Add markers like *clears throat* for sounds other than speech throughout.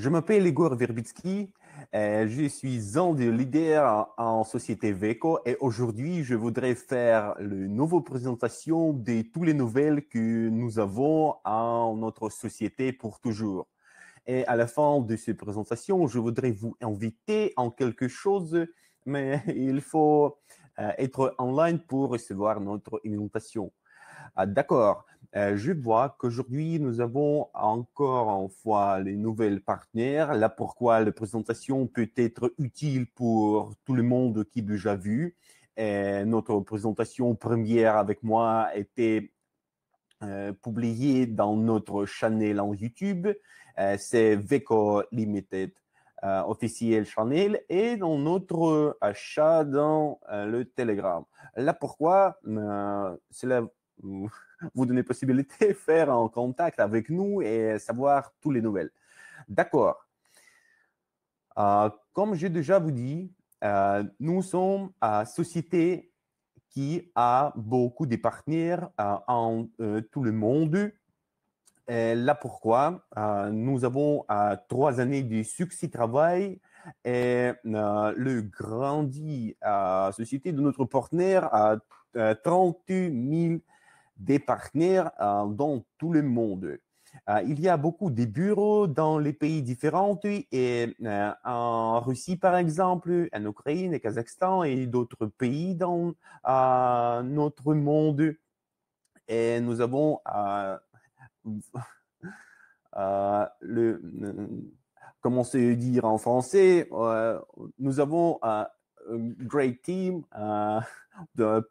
Je m'appelle Igor Verbitsky, euh, je suis un des leaders en, société VECO et aujourd'hui je voudrais faire une nouvelle présentation de toutes les nouvelles que nous avons en notre société pour toujours. Et à la fin de cette présentation, je voudrais vous inviter en quelque chose, mais *laughs* il faut euh, être en ligne pour recevoir notre invitation. Ah, d'accord. Euh, je vois qu'aujourd'hui, nous avons encore une fois les nouvelles partenaires. Là, pourquoi la présentation peut être utile pour tout le monde qui l'a déjà vu. Et notre présentation première avec moi était euh, publiée dans notre channel en YouTube. Euh, c'est Veco Limited. Euh, officiel et dans notre achat dans euh, le Telegram. Là, pourquoi c'est cela vous donner possibilité de faire un contact avec nous et savoir toutes les nouvelles. D'accord. Euh, comme j'ai déjà vous dit, euh, nous sommes une société qui a beaucoup de partenaires euh, en tout le monde. Et là pourquoi nous avons trois années de succès travail et le grandit société de notre partenaire à 38 000 des partenaires euh, dans tout le monde. Euh, il y a beaucoup de bureaux dans les pays différents et euh, en Russie par exemple, en Ukraine, et Kazakhstan et d'autres pays dans notre monde. Et nous avons euh, *laughs* le, comment se dire en français, nous avons great team euh,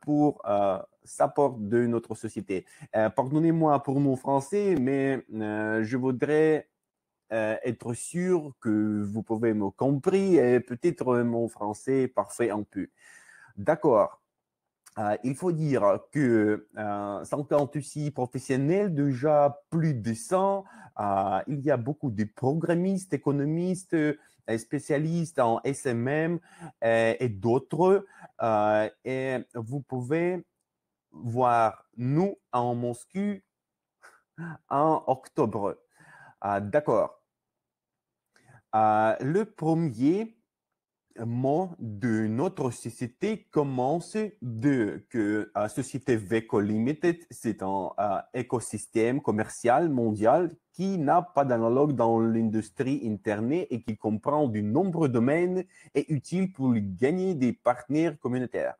pour euh, porte de notre société. Euh, pardonnez-moi pour mon français, mais euh, je voudrais être sûr que vous pouvez me compris et peut-être mon français parfait un peu. D'accord. il faut dire que 56 professionnels, déjà plus de 100, il y a beaucoup de programmistes, économistes, Spécialiste en SMM euh, et d'autres. Euh, et vous pouvez voir nous en Moscou en octobre. Ah, d'accord. Ah, le premier de de notre société commence de que la société Veco Limited, c'est un, écosystème commercial mondial qui n'a pas d'analogue dans l'industrie Internet et qui comprend de nombreux domaines et utile pour gagner des partenaires communautaires.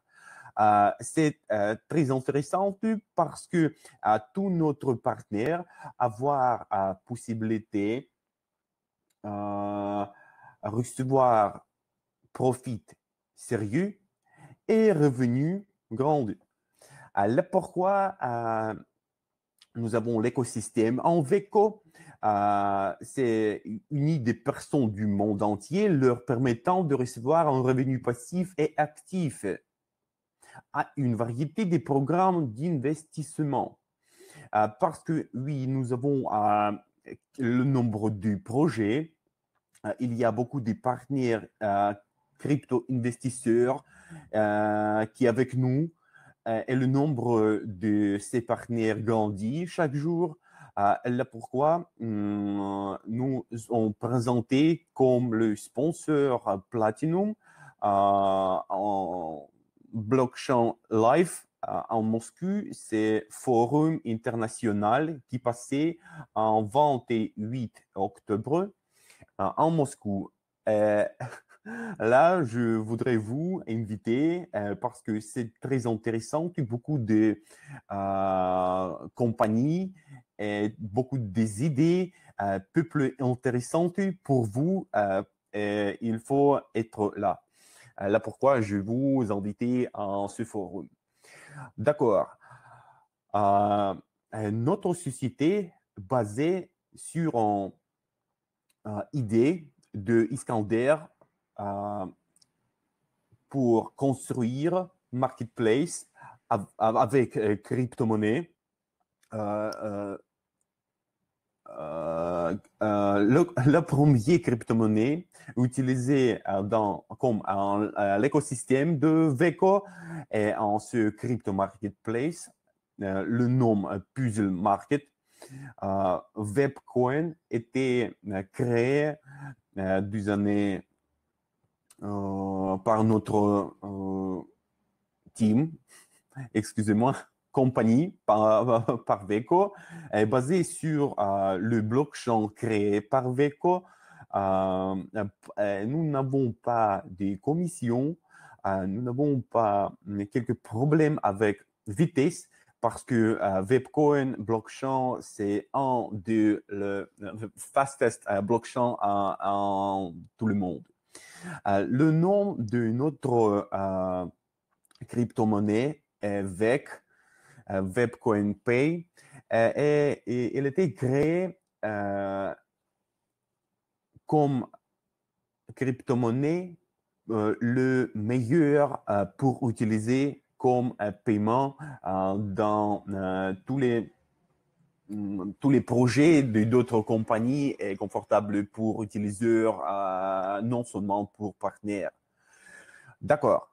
Euh, c'est euh, très intéressant parce que à euh, tous notre partenaire avoir la possibilité de recevoir profit sérieux et revenu grands. alors pourquoi euh, nous avons l'écosystème en euh, c'est une des personnes du monde entier leur permettant de recevoir un revenu passif et actif à une variété des programmes d'investissement. Euh, parce que oui, nous avons le nombre de projets. il y a beaucoup de partenaires crypto-investisseurs euh, qui est avec nous et euh, le nombre euh, de ses partenaires grandit chaque jour. Euh, là pourquoi hmm, nous ont présenté comme le sponsor Platinum en blockchain live en Moscou, c'est Forum international qui passait en 28 octobre en Moscou. Là, je voudrais vous inviter euh, parce que c'est très intéressant beaucoup de euh, compagnies et beaucoup des idées euh, peu plus intéressantes pour vous. il faut être là. Là pourquoi je vous invite en ce forum. D'accord. notre société basée sur une idée de Iskander euh, pour construire marketplace avec euh, crypto-monnaie. Euh, *laughs* le, premier crypto-monnaie utilisé dans, comme l'écosystème de Veco et en ce crypto marketplace, le nom Puzzle Market, Webcoin était créé des années euh, par notre euh, team, *laughs* excusez-moi, compagnie par, *laughs* par Veco est basée sur euh, le blockchain créé par Veco. nous n'avons pas de commission, nous n'avons pas mm, quelques problèmes avec vitesse parce que Webcoin blockchain, c'est un des le fastest blockchain en tout le monde. Euh, le nom d'une autre euh, crypto-monnaie est VEC, Webcoin euh, Pay, et, et, elle était créée comme crypto-monnaie le meilleur pour utiliser comme paiement dans tous les Mm, tous les projets d'autres compagnies est confortable pour utilisateurs, euh, non seulement pour partenaires. D'accord.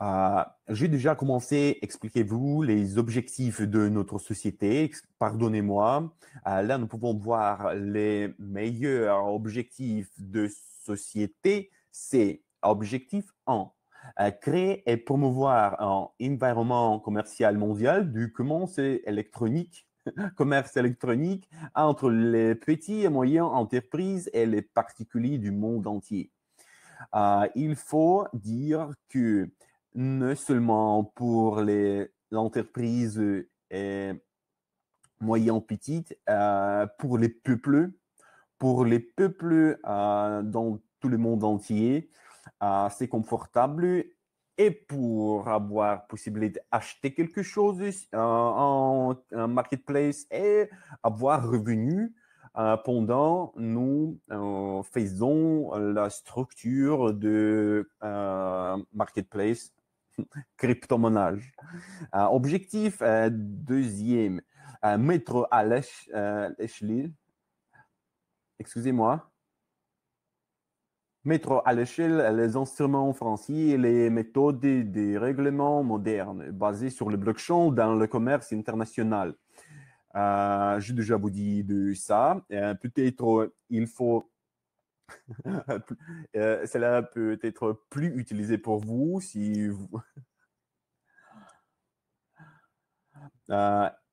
Euh, j'ai déjà commencé, expliquez-vous, les objectifs de notre société. Pardonnez-moi. Euh, là, nous pouvons voir les meilleurs objectifs de société. C'est objectif 1, euh, créer et promouvoir un environnement commercial mondial du commerce électronique, *laughs* commerce électronique entre les petits et moyens entreprises et les particuliers du monde entier. Euh, il faut dire que non seulement pour les entreprises et moyens petites, euh, pour les peuples, pour les peuples dans tout le monde entier, assez confortable et pour avoir possibilité d'acheter quelque chose euh, en, marketplace et avoir revenu pendant euh, pendant nous euh, faisons la structure de marketplace *laughs* crypto-monnaie. objectif deuxième, mettre à l'échelle, excusez-moi, mettre à l'échelle les instruments français et les méthodes des règlements modernes basés sur le blockchain dans le commerce international. Euh, J'ai déjà vous dit de ça. Euh, peut-être euh, il faut. *laughs* Euh, cela peut être plus utilisé pour vous si vous.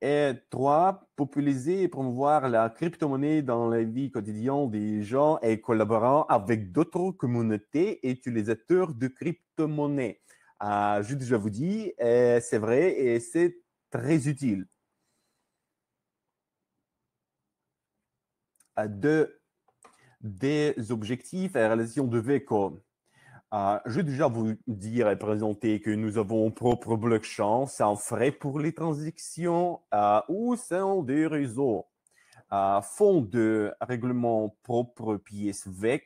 et euh, trois, populiser et promouvoir la crypto-monnaie dans la vie quotidienne des gens et collaborant avec d'autres communautés utilisateurs de crypto-monnaie. Euh, je, vous dis, euh, c'est vrai et c'est très utile. Deux, des objectifs et relations de VECO. Ah, je vais déjà vous dire et présenter que nous avons propre blockchain, sans frais pour les transactions ou euh, sans des réseaux. Euh, fonds de règlement propre pièce VEC.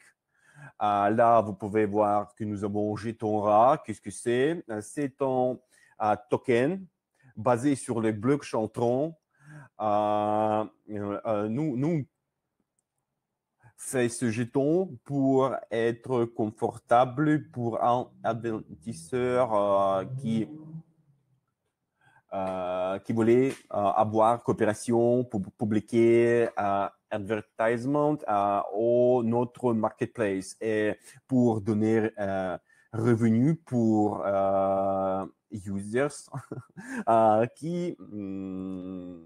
Euh, là, vous pouvez voir que nous avons jeton Qu'est-ce que c'est euh, C'est un token basé sur le blockchain Tron. nous, nous fait ce jeton pour être confortable pour un investisseur euh, qui, euh, qui voulait euh, avoir coopération pour publier advertisement au notre marketplace et pour donner revenus pour users *laughs* qui mm,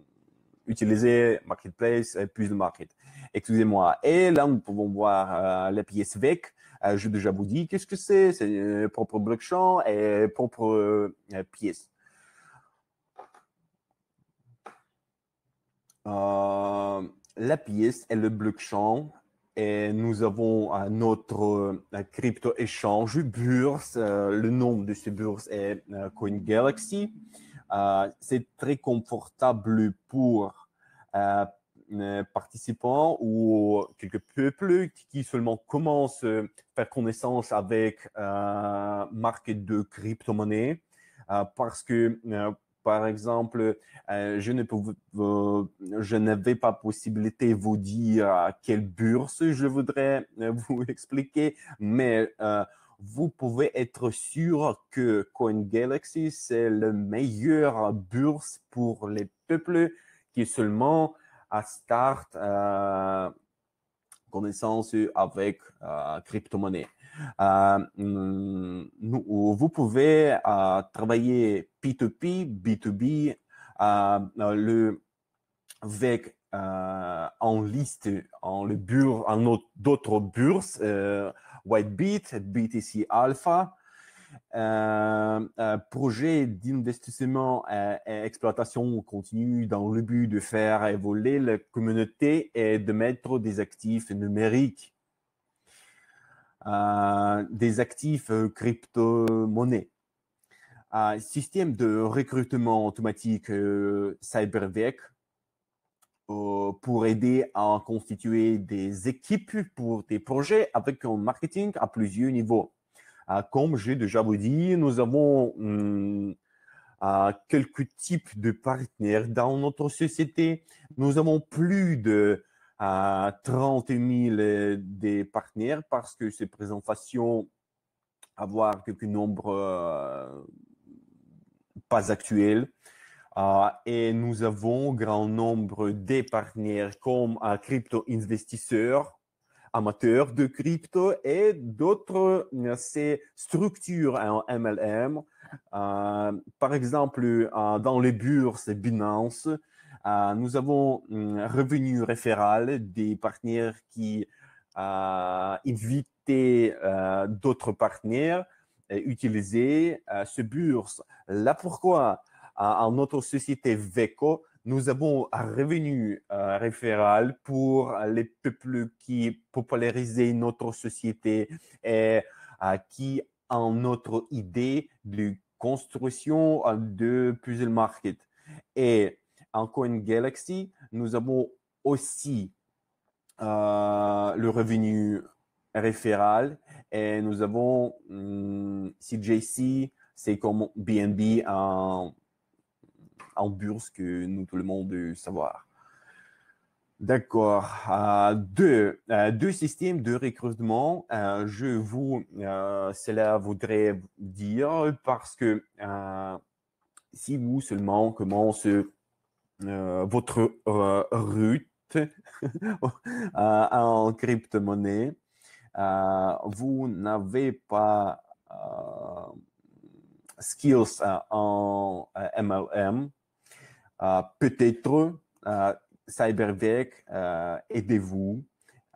utilisaient marketplace et plus le market excusez-moi. Et là, nous pouvons voir euh, la pièce VEC. Euh, je déjà vous dis qu'est-ce que c'est. C'est euh, propre blockchain et propre pièce. la pièce est le blockchain et nous avons notre crypto-échange, bourse. le nom de ce bourse est Galaxy. C'est très confortable pour euh, participants ou quelques peuples qui seulement commencent à euh, faire connaissance avec un euh, marque de crypto-monnaie parce que par exemple, je ne je n'avais pas possibilité de vous dire à quelle bourse je voudrais *laughs* vous expliquer, mais vous pouvez être sûr que CoinGalaxy, c'est la meilleure bourse pour les peuples qui seulement à start euh, connaissance avec euh, crypto-monnaie. Euh, vous pouvez travailler P2P, B2B, le, avec en liste, en le d'autres bourses, Whitebit, BTC Alpha, un euh, euh, projet d'investissement euh, et exploitation continue dans le but de faire évoluer la communauté et de mettre des actifs numériques, des actifs crypto-monnaies, un système de recrutement automatique CyberVec pour aider à constituer des équipes pour des projets avec un marketing à plusieurs niveaux. Ah, comme j'ai déjà vous dit, nous avons hum, ah, quelques types de partenaires dans notre société. Nous avons plus de 30 ah, 000 euh, des partenaires parce que ces présentations avoir quelques nombres euh, pas actuels. et nous avons grand nombre de partenaires comme un crypto investisseurs amateurs de crypto et d'autres, euh, structures en MLM. Euh, par exemple, euh, dans les bourses Binance, nous avons un revenu référal des partenaires qui invitaient d'autres partenaires à utiliser ce bourse. Là, pourquoi en notre société VECO, nous avons un revenu euh, référal pour les peuples qui popularisaient notre société et euh, qui ont notre idée de construction euh, de puzzle market. Et en Coin Galaxy, nous avons aussi le revenu référal et nous avons CJC, hmm, c'est comme BNB en bourse que nous, tout le monde, de savoir. D'accord. Euh, deux, euh, deux systèmes de recrutement. Euh, je vous, euh, cela voudrait dire parce que si vous seulement commencez votre route *laughs* en crypto-monnaie, vous n'avez pas skills en MLM, euh, peut-être euh, Cybervec, euh, aidez-vous.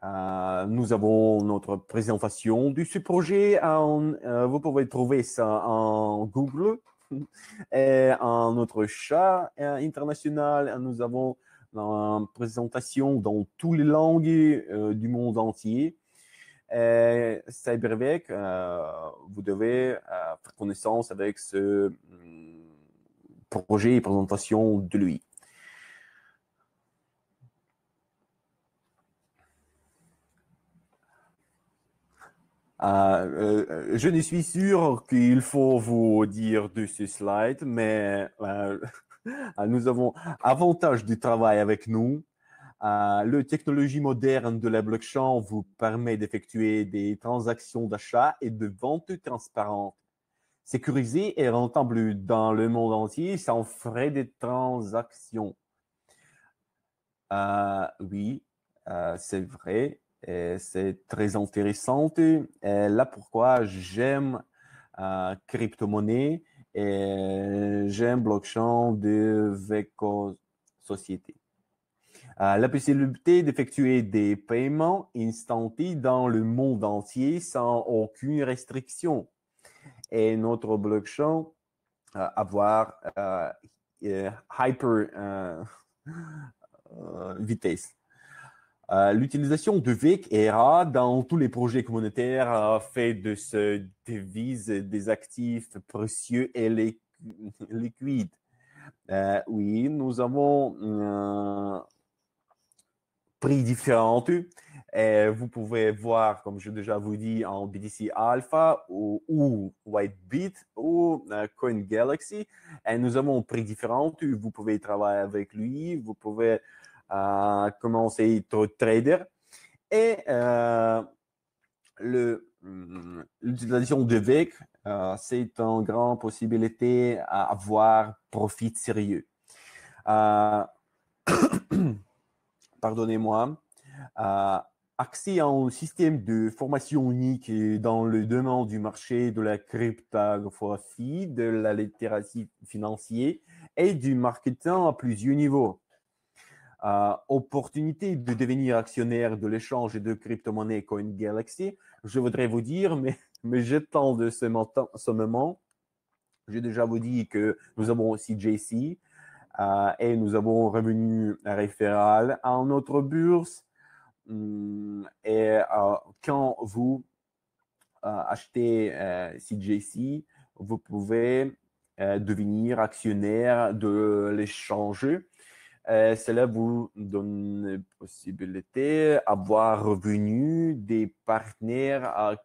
nous avons notre présentation de ce projet. vous pouvez trouver ça en Google *laughs* et en notre chat international. Nous avons une présentation dans toutes les langues du monde entier. Cybervec, vous devez faire connaissance avec ce hmm, projet et présentation de lui. Ah, euh, euh, je ne suis sûr qu'il faut vous dire de ce slide, mais euh, *laughs* ah, nous avons avantage du travail avec nous. Ah, la technologie moderne de la blockchain vous permet d'effectuer des transactions d'achat et de vente transparentes sécurisé et rentable dans le monde entier sans frais de transaction. Euh, oui, euh, c'est vrai. C'est très intéressant. là, pourquoi j'aime euh, crypto-monnaie et j'aime blockchain de Veco Société. Euh, la possibilité d'effectuer des paiements instantanés dans le monde entier sans aucune restriction et notre blockchain euh, avoir euh, euh, hyper vitesse. L'utilisation de VIC et RA dans tous les projets communautaires fait de ce devise des actifs précieux et liquides. oui, nous avons pris différentes et euh, vous pouvez voir, comme je déjà vous dis, en BTC Alpha ou, ou Whitebit ou euh, Coin CoinGalaxy. Et nous avons prix différents. Vous pouvez travailler avec lui. Vous pouvez euh, commencer à trader. Et hmm, l'utilisation de VEC, c'est une grande possibilité à avoir profit sérieux. *coughs* Pardonnez-moi à un système de formation unique dans le domaine du marché de la cryptographie, de la littératie financière et du marketing à plusieurs niveaux. opportunité de devenir actionnaire de l'échange de crypto-monnaie CoinGalaxy, je voudrais vous dire, mais, mais j'attends de ce, ce moment. J'ai déjà vous dit que nous avons aussi JC euh, et nous avons revenu à référal à notre bourse Hum, et euh, quand vous euh, achetez CJC, euh, vous pouvez devenir actionnaire de l'échange. cela vous donne la possibilité d'avoir revenu des partenaires à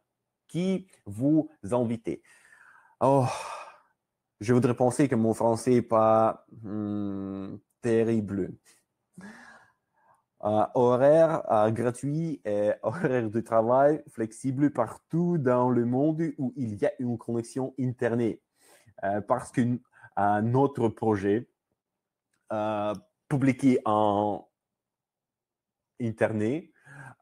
qui vous invitez. Oh, je voudrais penser que mon français n'est pas hum, terrible horaires horaire gratuit et *laughs* horaires de travail flexible partout dans le monde où il y a une connexion Internet. Euh, parce que autre projet euh, publié en Internet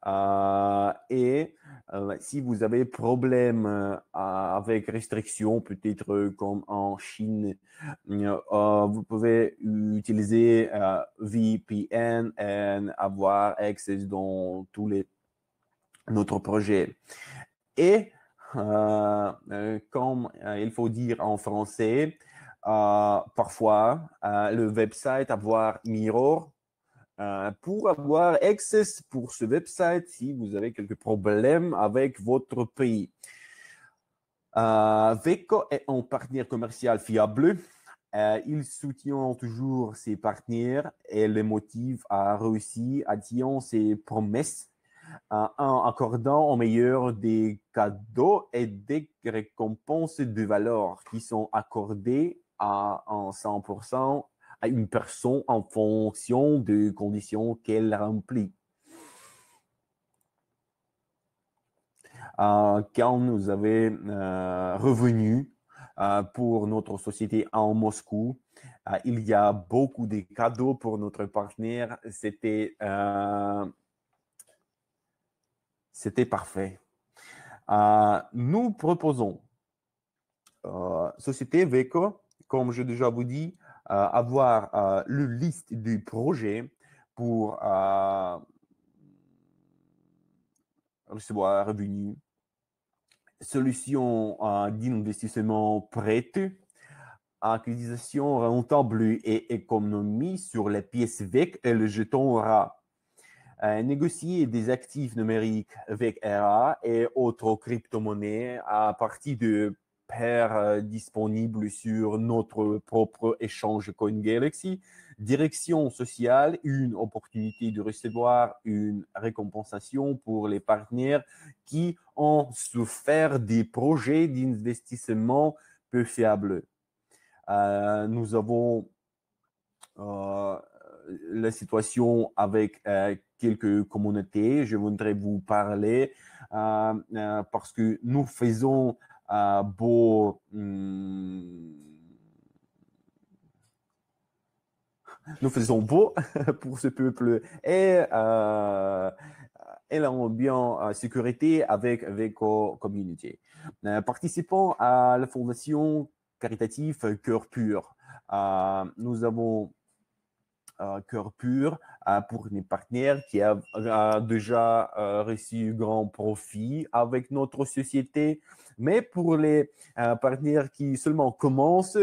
euh, et euh, si vous avez problème euh, avec restrictions, peut-être comme en Chine, vous pouvez utiliser VPN et avoir accès dans tous les notre projet. Et comme il faut dire en français, parfois le website avoir mirror euh, pour avoir accès pour ce website si vous avez quelques problèmes avec votre pays. Euh, Veco est un partenaire commercial fiable. Euh, il soutient toujours ses partenaires et les motive à réussir à tenir ses promesses euh, en accordant au meilleur des cadeaux et des récompenses de valeur qui sont accordées à 100% à une personne en fonction des conditions qu'elle remplit. Euh, quand nous avait euh, revenu euh, pour notre société en Moscou, il y a beaucoup de cadeaux pour notre partenaire. C'était c'était parfait. nous proposons société Veco, comme je déjà vous dis. Euh, avoir le euh, liste du projet pour euh, recevoir revenus, solutions d'investissement prête, acquisition rentable et économie sur les pièces VEC et le jeton RA. négocier des actifs numériques avec RA et autres crypto-monnaies à partir de euh, disponible sur notre propre échange CoinGalaxy. Direction sociale, une opportunité de recevoir une récompensation pour les partenaires qui ont souffert des projets d'investissement peu fiables. Euh, nous avons euh, la situation avec quelques communautés. Je voudrais vous parler parce que nous faisons euh, hmm, nous faisons beau *laughs* pour ce peuple et euh, et l'ambiance euh, sécurité avec avec euh, communautés. Participant à la fondation caritative Cœur Pur. nous avons cœur pur hein, pour les partenaires qui ont déjà euh, reçu grand profit avec notre société. Mais pour les euh, partenaires qui seulement commencent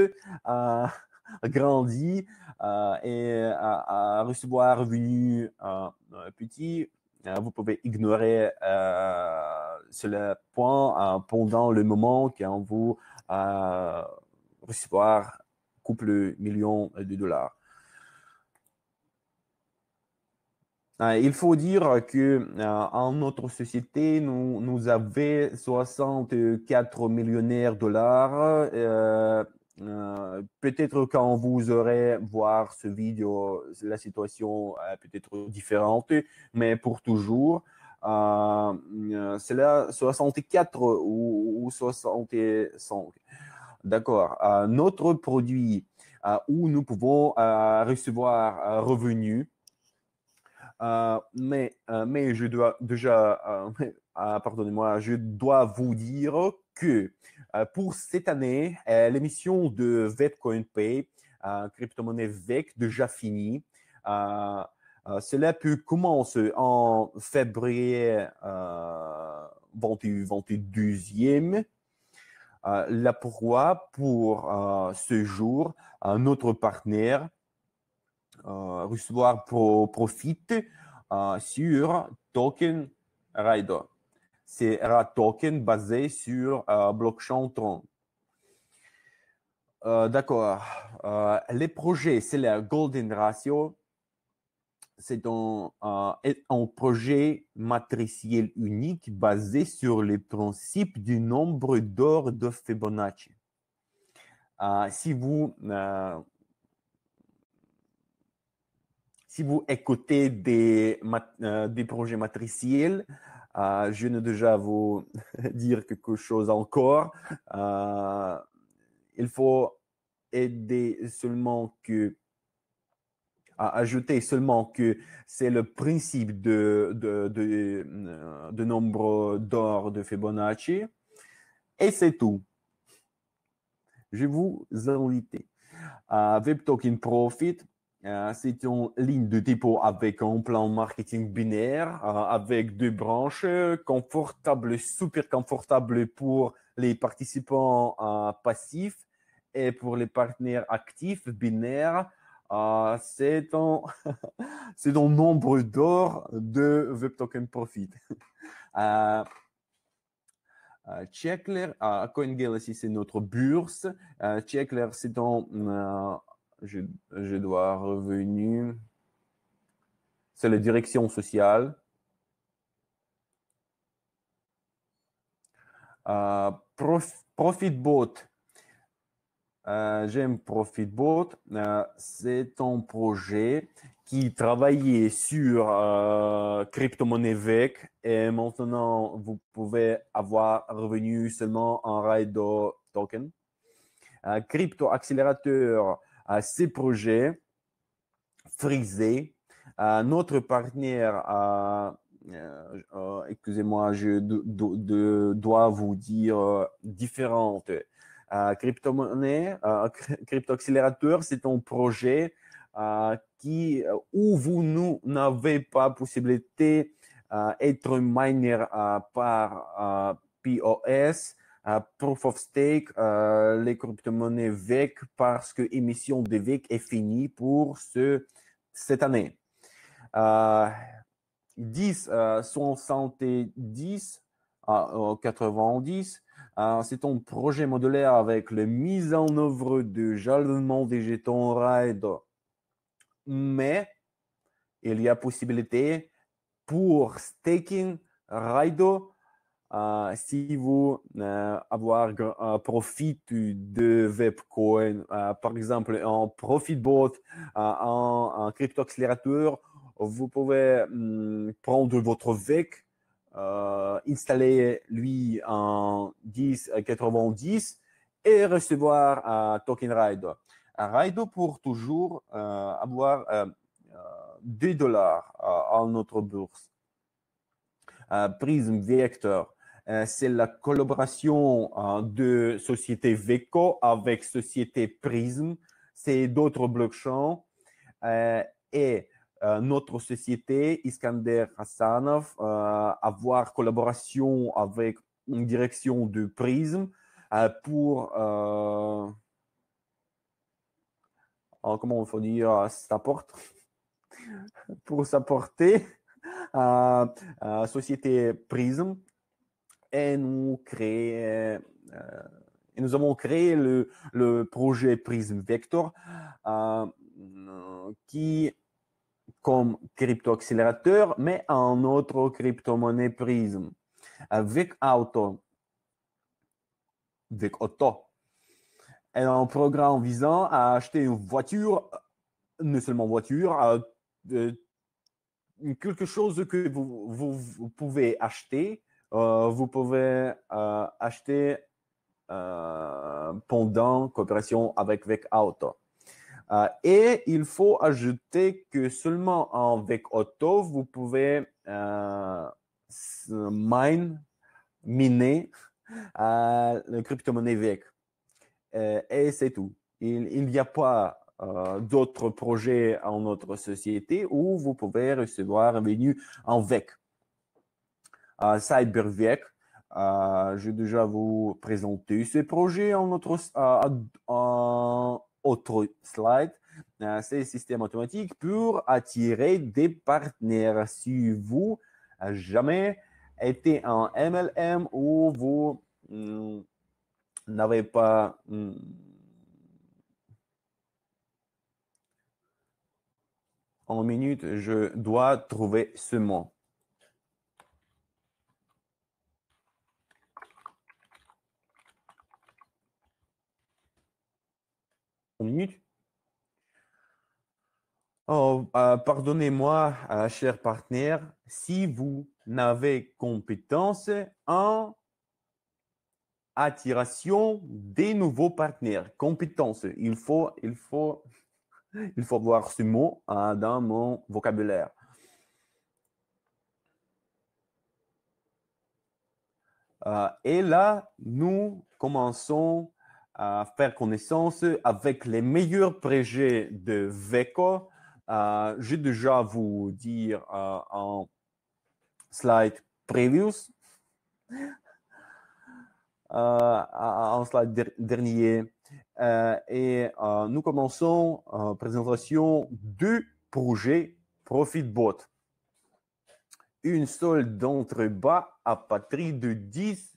à euh, *laughs* grandir et à, recevoir revenus petit vous pouvez ignorer ce point pendant le moment quand vous recevoir couple millions de dollars. Euh, il faut dire que euh, en notre société, nous, nous avons 64 millionnaires dollars. Euh, peut-être quand vous aurez voir ce vidéo, la situation est peut-être différente, mais pour toujours, c'est là 64 ou, 65. D'accord. notre produit où nous pouvons recevoir revenus euh, mais, euh, mais je dois déjà, euh, *laughs* ah, pardonnez-moi, je dois vous dire que pour cette année, l'émission de Vetcoin Pay, crypto-monnaie VEC, déjà finie. cela peut commencer en février 22e. la pourquoi pour ce jour, notre partenaire euh, recevoir pour profit euh, sur token Rider. C'est un token basé sur euh, blockchain Tron. D'accord. les projets, c'est la Golden Ratio. C'est un, projet matriciel unique basé sur les principes du nombre d'or de Fibonacci. si vous si vous écoutez des, euh, projets matriciels, euh, je viens déjà vous *laughs* dire quelque chose encore. Euh, il faut aider seulement que ajouter seulement que c'est le principe de, de, nombre d'or de Fibonacci. Et c'est tout. Je vous invite à WebToken Profit euh, c'est une ligne de dépôt avec un plan marketing binaire, euh, avec deux branches, confortable, super confortable pour les participants euh, passifs et pour les partenaires actifs, binaires. c'est un, *laughs* c'est nombre d'or de WebToken Profit. *laughs* Checkler, CoinGalaxy, c'est notre bourse. Checkler, c'est un je, dois revenir. C'est la direction sociale. Euh, ProfitBot. Euh, j'aime ProfitBot. Euh, c'est un projet qui travaillait sur crypto e et maintenant vous pouvez avoir revenu seulement en RAIDO token. crypto accélérateur ces projets frisés. notre partenaire, euh, euh, excusez-moi, je dois vous dire euh, différentes. crypto-monnaie, crypto-accélérateur, c'est un projet qui, où vous n'avez pas possibilité d'être miner par POS Proof of Stake, euh, les crypto-monnaies VEC, parce que l'émission de VEC est finie pour ce, cette année. Euh, 10, 70, 90, c'est un projet modulaire avec la mise en œuvre du jalonnement des jetons Raido. Mais il y a possibilité pour staking RAIDO euh, si vous avez euh, avoir euh, profit de webcoin, par exemple en ProfitBot, en, en crypto accélérateur, vous pouvez hum, prendre votre VEC, installer lui en 1090 et recevoir un token un ride pour toujours avoir 2 dollars en notre bourse. Prism Vector euh, c'est la collaboration hein, de société Veco avec société Prism, c'est d'autres blockchains. Euh, et euh, notre société, Iskander Hassanov, avoir collaboration avec une direction de Prism pour, oh, comment on faut dire, porte *laughs* pour s'apporter à, à société Prism et nous euh, et nous avons créé le, projet Prism Vector euh, qui comme crypto-accélérateur, mais en autre crypto-monnaie Prism. Avec Auto, avec Auto, et un programme visant à acheter une voiture, non seulement voiture, euh, euh, quelque chose que vous, vous, pouvez acheter euh, vous pouvez euh, acheter euh, pendant coopération avec Auto. et il faut ajouter que seulement en Auto, vous pouvez mine, miner la crypto-monnaie VEC. et c'est tout. Il n'y a pas d'autres projets en notre société où vous pouvez recevoir un revenu en VEC. Euh, Cybervec. Euh, je déjà vous présenter ce projet en euh, en autre slide. C'est un système automatique pour attirer des partenaires. Si vous jamais été en MLM ou vous hmm, n'avez pas hmm, en minute, je dois trouver ce mot. Oh, euh, pardonnez-moi, chers euh, cher partenaire, si vous n'avez compétence en attiration des nouveaux partenaires. Compétence, il faut, il faut, il faut voir ce mot hein, dans mon vocabulaire. Euh, et là, nous commençons à faire connaissance avec les meilleurs projets de VECO euh, j'ai déjà vous dire euh, en slide previous, euh, en slide dernier, et nous commençons la présentation du projet ProfitBot. Une seule d'entre-bas à patrie de 10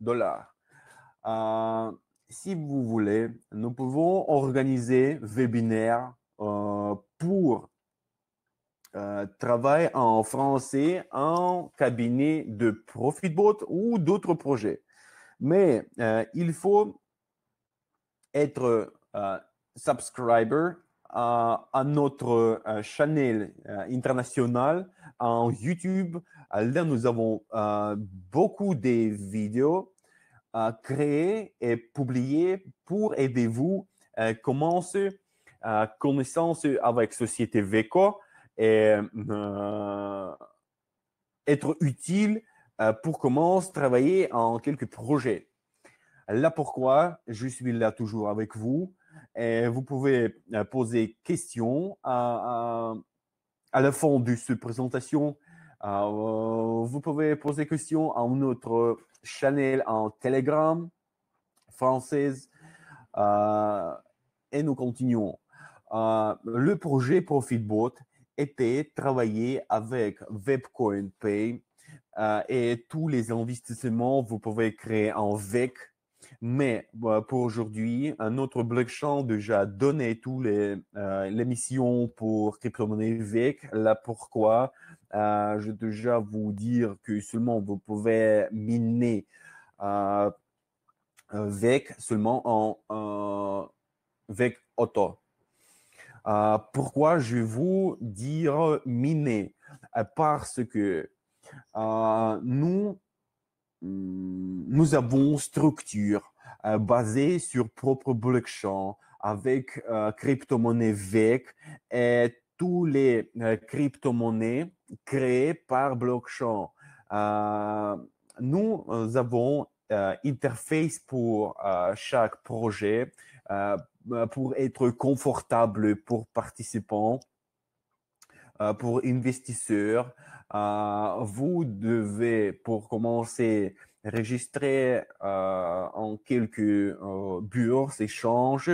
dollars. si vous voulez, nous pouvons organiser webinaire pour euh, travail en français en cabinet de Profitbot ou d'autres projets. Mais euh, il faut être euh, subscriber à, notre euh, channel international en YouTube. Là, nous avons beaucoup de vidéos créées et publiées pour aider vous à commencer connaissance avec Société Veco et euh, être utile euh, pour commencer à travailler en quelques projets. Là pourquoi je suis là toujours avec vous et vous pouvez euh, poser questions à, à, la fin de cette présentation. vous pouvez poser questions à notre channel en Telegram française et nous continuons. Euh, le projet ProfitBot était travaillé avec Webcoin Pay euh, et tous les investissements, vous pouvez créer en VEC. Mais euh, pour aujourd'hui, un autre blockchain déjà donné toutes les, les missions pour crypto-monnaie VEC. Là, pourquoi Je vais déjà vous dire que seulement vous pouvez miner VEC seulement en VEC auto. Euh, pourquoi je vous dire miner euh, Parce que euh, nous, nous avons structure basée sur propre blockchain avec crypto-monnaie VEC et tous les crypto-monnaies créées par blockchain. nous avons interface pour chaque projet, bah, pour être confortable pour participants, euh, pour investisseurs. Euh, vous devez, pour commencer, registrer euh, en quelques bourses, échanges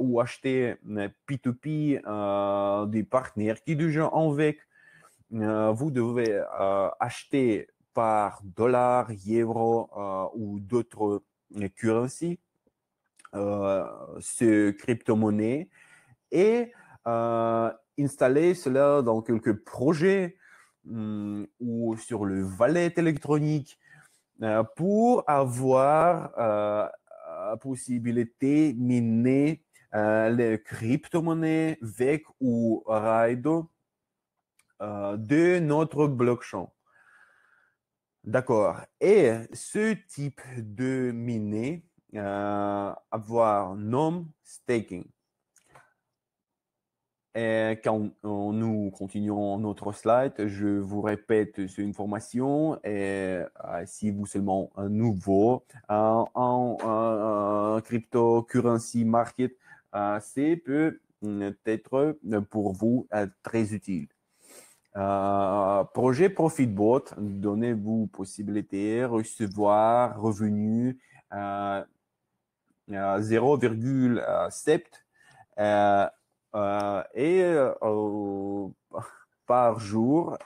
ou acheter P2P des partenaires qui déjà avec. Vous devez acheter par dollar, euro ou d'autres currencies euh, ce crypto monnaie et euh, installer cela dans quelques projets hmm, ou sur le valet électronique euh, pour avoir la possibilité de miner les crypto-monnaies VEC ou Raido de notre blockchain. D'accord. Et ce type de miner euh, avoir nom staking. Et quand nous continuons notre slide, je vous répète une formation et euh, si vous seulement un nouveau euh, en en cryptocurrency market, c'est peut être pour vous très utile. Euh, projet ProfitBot, donnez-vous possibilité de recevoir revenus 0,7 euh, euh, euh, et par jour,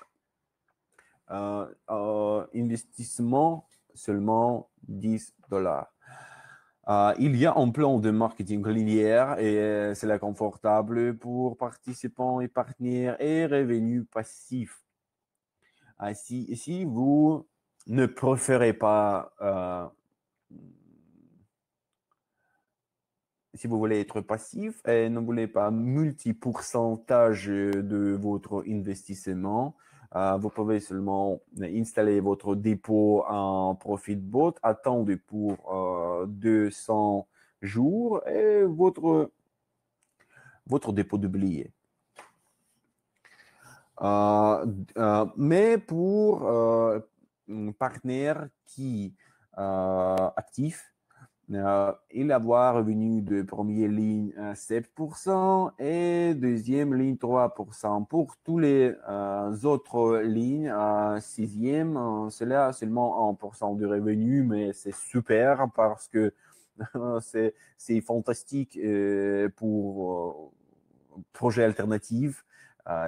investissement seulement 10 dollars. il y a un plan de marketing linéaire et c'est la confortable pour participants et partenaires et revenus passifs. si, vous ne préférez pas si vous voulez être passif et ne voulez pas multi-pourcentage de votre investissement, euh, vous pouvez seulement installer votre dépôt en profit bot attendre pour 200 euh, jours et votre, votre dépôt oublié. Euh, mais pour un partenaire qui actif, euh, il avoir revenu de première ligne à 7% et deuxième ligne 3%. Pour tous les euh, autres lignes, à sixième, euh, là seulement 1% de revenu, mais c'est super parce que *laughs* c'est fantastique euh, pour projet alternatif.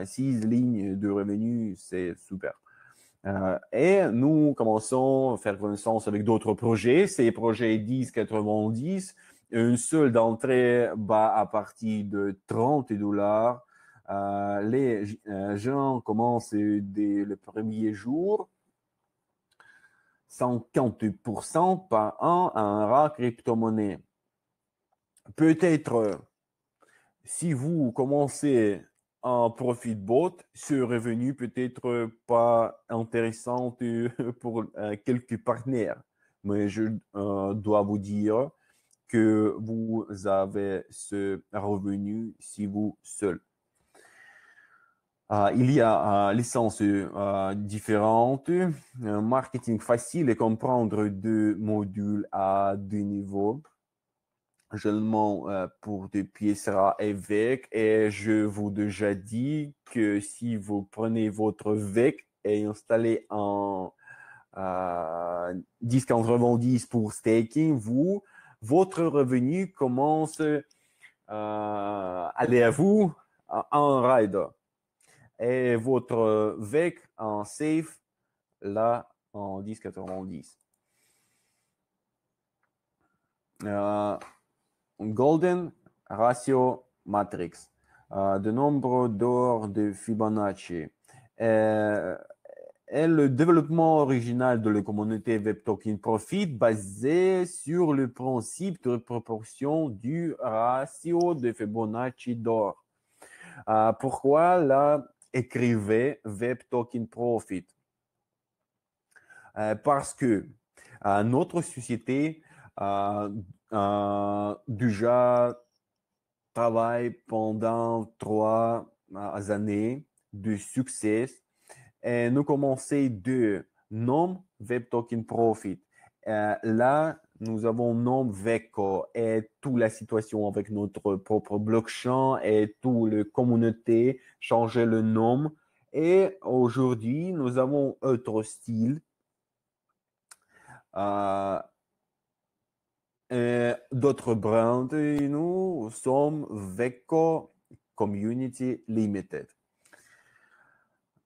six lignes de revenus, c'est super. Euh, et nous commençons à faire connaissance avec d'autres projets. Ces projets 10, 90, une seule d'entrée bas à partir de 30 dollars. Euh, les euh, gens commencent dès le premier jour. 50% par an à un rat crypto-monnaie. Peut-être, si vous commencez en profit bot, ce revenu peut être pas intéressant euh, *laughs* pour euh, quelques partenaires. Mais je euh, dois vous dire que vous avez ce revenu si vous seul. Ah, il y a ah, l'essence licences marketing facile et comprendre deux modules à deux niveaux je le euh, pour depuis sera évêque et je vous déjà dit que si vous prenez votre VEC et installez euh, en 10.90 disque pour staking, vous, votre revenu commence à euh, aller à vous en ride. et votre VEC en safe là en 1090 golden ratio matrix, euh, de nombre d'or de Fibonacci. Euh, est le développement original de la communauté WebToken Profit basé sur le principe de proportion du ratio de Fibonacci d'or. Euh, pourquoi là Web WebToken Profit Parce que notre société euh, déjà travaillé pendant trois euh, années de succès et nous commençons de nom Web Token Profit. Euh, là, nous avons nom VECO et toute la situation avec notre propre blockchain et toute la communauté changer le nom. Et aujourd'hui, nous avons autre style. Euh, d'autres brands, nous sommes VECO, Community Limited.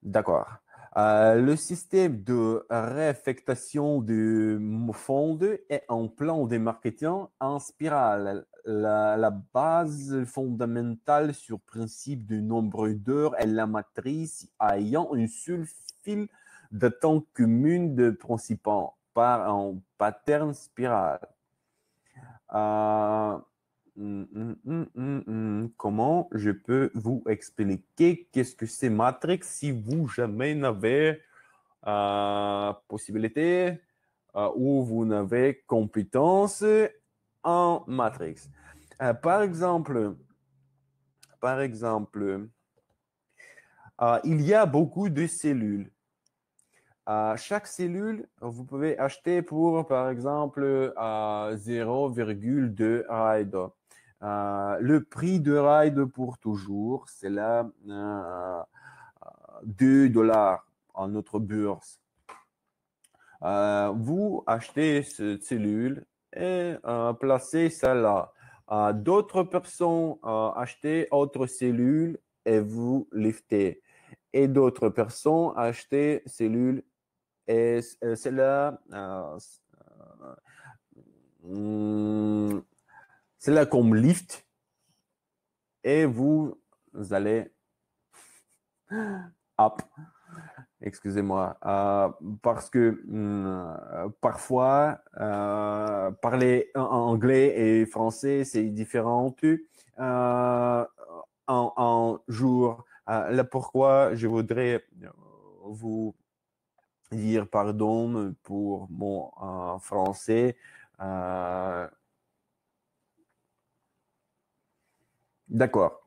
D'accord. Euh, le système de réaffectation du fonds est un plan de marketing en spirale. La, base fondamentale sur principe du nombre d'heures est la matrice ayant une seule file de temps commune de principants par un pattern spirale. Euh, hum, hum, hum, comment je peux vous expliquer qu'est-ce que c'est Matrix si vous jamais n'avez euh, possibilité euh, ou vous n'avez compétence en Matrix. par exemple, par exemple, il y a beaucoup de cellules chaque cellule, vous pouvez acheter pour, par exemple, 0,2 ride. Euh, le prix de ride pour toujours, c'est là 2 euh, dollars en notre bourse. Euh, vous achetez cette cellule et placez ça là. D'autres personnes achètent autre cellule et vous liftez et d'autres personnes achètent cellules et eh, cela, qu'on euh, euh, mm, comme lift. Et vous allez hop *gasps* Excusez-moi, euh, parce que mm, parfois parler anglais et français c'est différent. en, en jour, là pourquoi je voudrais vous dire pardon pour mon français. Euh, d'accord.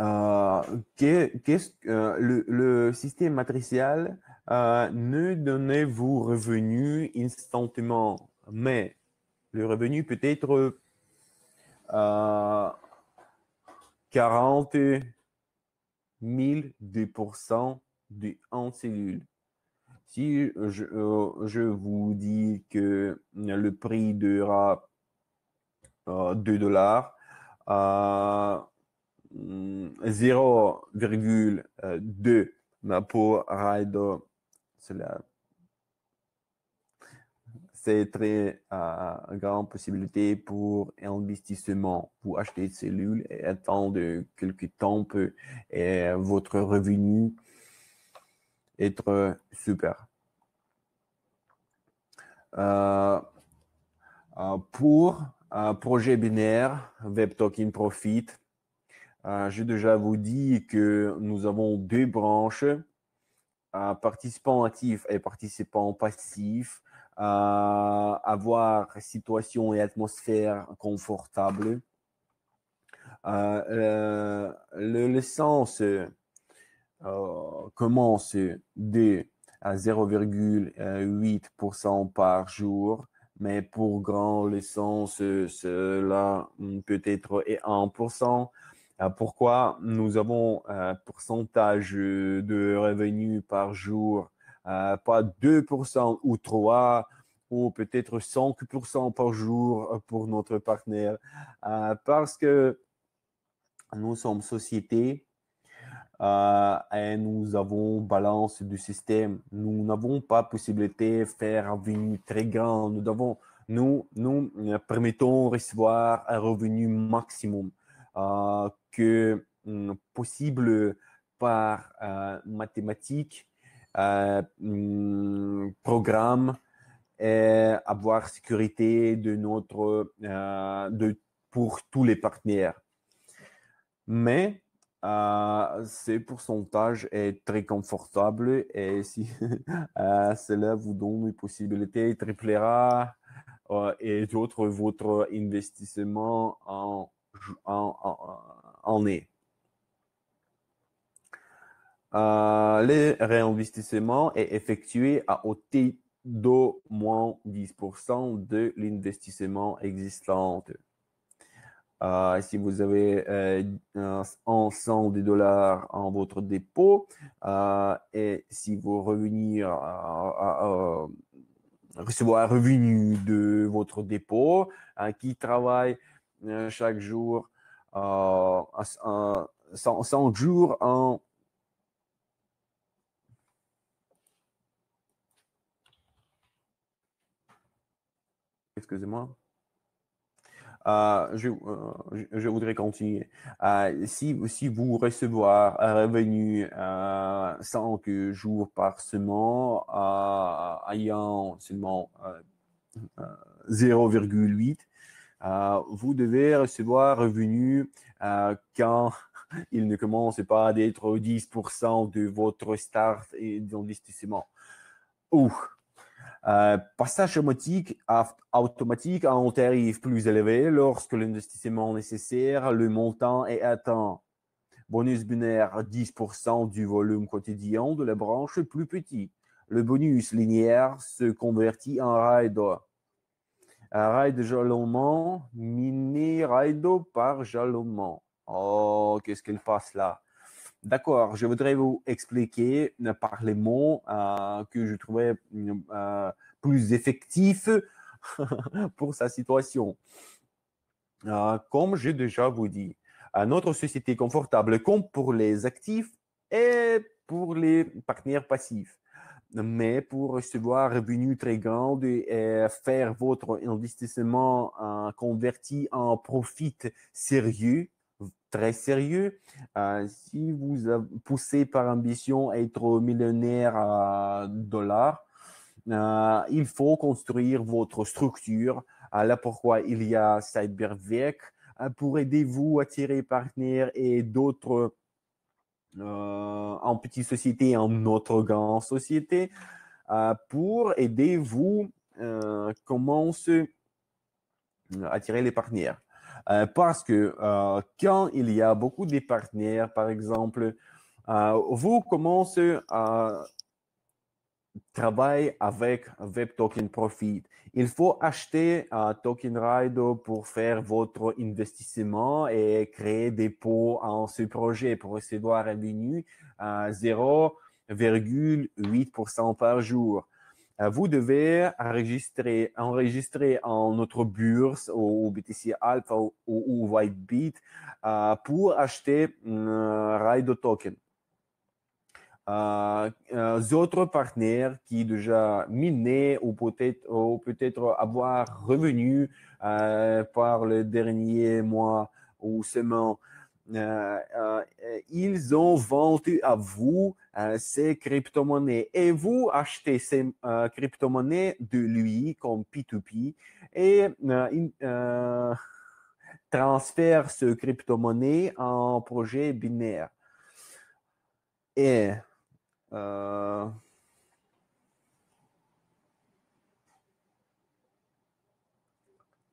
Euh, qu'est-ce que euh, le, système matricial ne donnez vous revenus instantanément, mais le revenu peut être 40 000 de pourcent de en cellule. Euh, je, vous dis que le prix de euh, 2 dollars, à 0,2 pour Raido, cela c'est très euh, grande possibilité pour investissement. Vous achetez des cellules et attendre quelques temps et votre revenu être euh, super. Euh, euh, pour un projet binaire, Web Token Profit, euh, j'ai déjà vous dit que nous avons deux branches, participant participants actifs et participants passifs, avoir situation et atmosphère confortable. le, le sens commence de 0,8% par jour, mais pour grand l'essence cela hmm, peut être 1%. Euh, pourquoi nous avons un euh, pourcentage de revenus par jour, euh, pas 2% ou 3% ou peut-être 5% par jour pour notre partenaire, parce que nous sommes société euh, et nous avons balance du système. Nous n'avons pas possibilité de faire un revenu très grand. Nous, devons nous, nous euh, permettons recevoir un revenu maximum euh, que hum, possible par mathématiques, hum, programme, et avoir sécurité de notre, de, pour tous les partenaires. Mais euh, ce pourcentage est très confortable et si *laughs* euh, cela vous donne une possibilité, triplera euh, et d'autres votre investissement en, en, est. Euh, le réinvestissement est effectué à hauteur d'au moins 10% de l'investissement existant. Euh, si vous avez 100 euh, des dollars en votre dépôt, euh, et si vous revenir à, recevoir un revenu de votre dépôt, hein, qui travaille chaque jour 100, jours en Excusez-moi. Euh, euh, je, voudrais continuer. Euh, si, si vous recevez un revenu 5 jours par semaine, ayant seulement 0,8, vous devez recevoir revenu quand *laughs* il ne commence pas à être 10% de votre start et d'investissement. Ouh, euh, passage automatique à, un tarif plus élevé lorsque l'investissement nécessaire, le montant est atteint. Bonus binaire 10% du volume quotidien de la branche plus petit. Le bonus linéaire se convertit en Un Raid jalonnement, mini rideau par jalonnement. Oh, qu'est-ce qu'il passe là D'accord, je voudrais vous expliquer par les mots euh, que je trouvais euh, plus effectifs *laughs* pour sa situation. Euh, comme j'ai déjà vous dit, euh, notre société confortable compte pour les actifs et pour les partenaires passifs. Mais pour recevoir revenus très grands et faire votre investissement converti en profit sérieux, très sérieux. Euh, si vous poussez par ambition à être millionnaire à dollars, euh, il faut construire votre structure. Euh, là pourquoi il y a Cybervec pour aider vous à tirer partenaires et d'autres en petite société, en notre grande société, pour aider vous à comment attirer les partenaires. Euh, parce que euh, quand il y a beaucoup de partenaires, par exemple, euh, vous commencez à travailler avec Web Profit. Il faut acheter un Token Rider pour faire votre investissement et créer des pots en ce projet pour recevoir un revenu à 0,8% par jour. Euh, vous devez enregistrer, en notre bourse ou BTC Alpha ou, Whitebit euh, pour acheter euh, Raido Token. Euh, autres partenaires qui déjà miné ou peut-être peut-être avoir revenu par le dernier mois ou semaine euh, euh, ils ont vendu à vous euh, ces crypto-monnaies et vous achetez ces crypto-monnaies de lui comme P2P et il, transfère ce crypto-monnaie en projet binaire. Et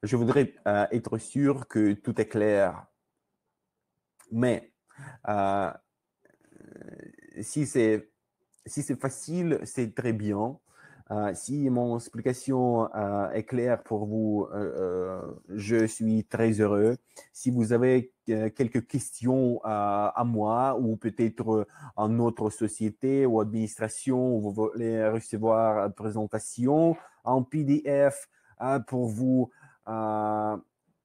je voudrais être sûr que tout est clair. Mais euh, si c'est si c'est facile, c'est très bien. Euh, si mon explication euh, est claire pour vous, je suis très heureux. Si vous avez quelques questions à moi ou peut-être en notre société ou administration, vous voulez recevoir une présentation en PDF pour vous